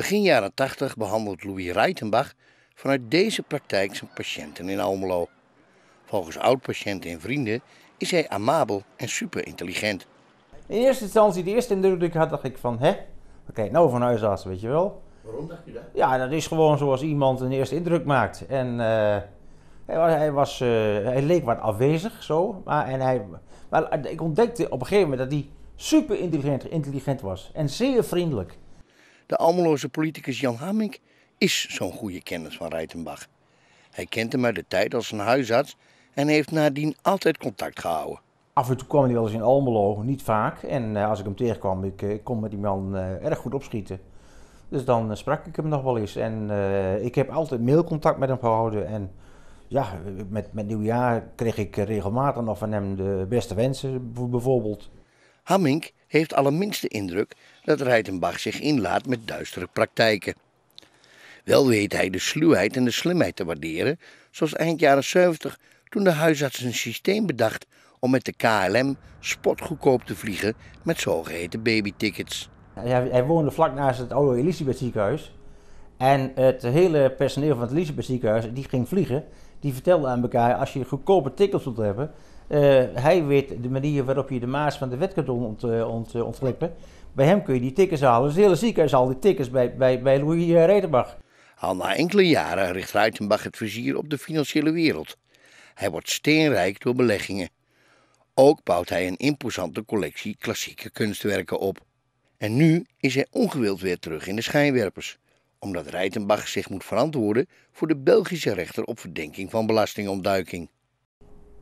Begin jaren 80 behandelt Louis Reitenbach vanuit deze praktijk zijn patiënten in Almelo. Volgens oud-patiënten en vrienden is hij amabel en superintelligent. In eerste instantie, de eerste indruk die ik had, dacht ik van, hè? Oké, nou van huisarts, weet je wel. Waarom dacht je dat? Ja, dat is gewoon zoals iemand een eerste indruk maakt. En eh, hij, hij, was, eh, hij leek wat afwezig, zo. Maar, en hij, maar eh, ik ontdekte op een gegeven moment dat hij super intelligent was. En zeer vriendelijk. De Almeloze politicus Jan Hamming is zo'n goede kennis van Reitenbach. Hij kent hem uit de tijd als een huisarts en heeft nadien altijd contact gehouden. Af en toe kwam hij wel eens in Almelo, niet vaak. En eh, als ik hem tegenkwam, ik, eh, ik kon met die man eh, erg goed opschieten. Dus dan sprak ik hem nog wel eens. En ik heb altijd mailcontact met hem gehouden. En ja, met, met nieuwjaar kreeg ik regelmatig nog van hem de beste wensen bijvoorbeeld. Hamming heeft allerminst minste indruk dat Reitenbach zich inlaat met duistere praktijken. Wel weet hij de sluwheid en de slimheid te waarderen, zoals eind jaren 70 toen de huisarts een systeem bedacht om met de KLM spotgoedkoop te vliegen met zogeheten babytickets. Hij woonde vlak naast het oude Elisabeth ziekenhuis. En het hele personeel van het Elisabeth ziekenhuis die ging vliegen, die vertelde aan elkaar: als je goedkope tickets wilt hebben, eh, hij weet de manier waarop je de maas van de wet kunt ont, eh, eh, Bij hem kun je die tickets halen. Dus het hele ziekenhuis al die tickets bij, bij, bij Louis Redenbach. Al na enkele jaren richt Ruitenbach het vizier op de financiële wereld. Hij wordt steenrijk door beleggingen. Ook bouwt hij een imposante collectie klassieke kunstwerken op. En nu is hij ongewild weer terug in de schijnwerpers, omdat Reitenbach zich moet verantwoorden voor de Belgische rechter op verdenking van belastingontduiking.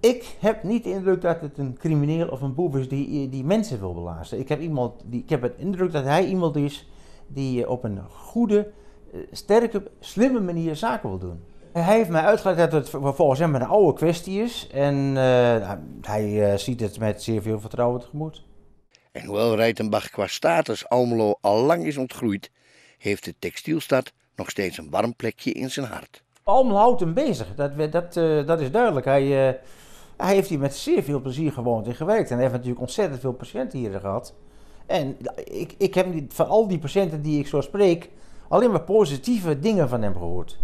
Ik heb niet de indruk dat het een crimineel of een boef is die, eh, die mensen wil belasten. Ik heb, iemand die, ik heb het indruk dat hij iemand is die eh, op een goede, eh, sterke, slimme manier zaken wil doen. Hij heeft mij uitgelegd dat het volgens hem een oude kwestie is. En nou, hij ziet het met zeer veel vertrouwen tegemoet. En hoewel Rijtenbach qua status Almelo al lang is ontgroeid, heeft de textielstad nog steeds een warm plekje in zijn hart. Almelo houdt hem bezig, dat, dat, dat is duidelijk. Hij, hij heeft hier met zeer veel plezier gewoond en gewerkt. En hij heeft natuurlijk ontzettend veel patiënten hier gehad. En ik, ik heb van al die patiënten die ik zo spreek, alleen maar positieve dingen van hem gehoord.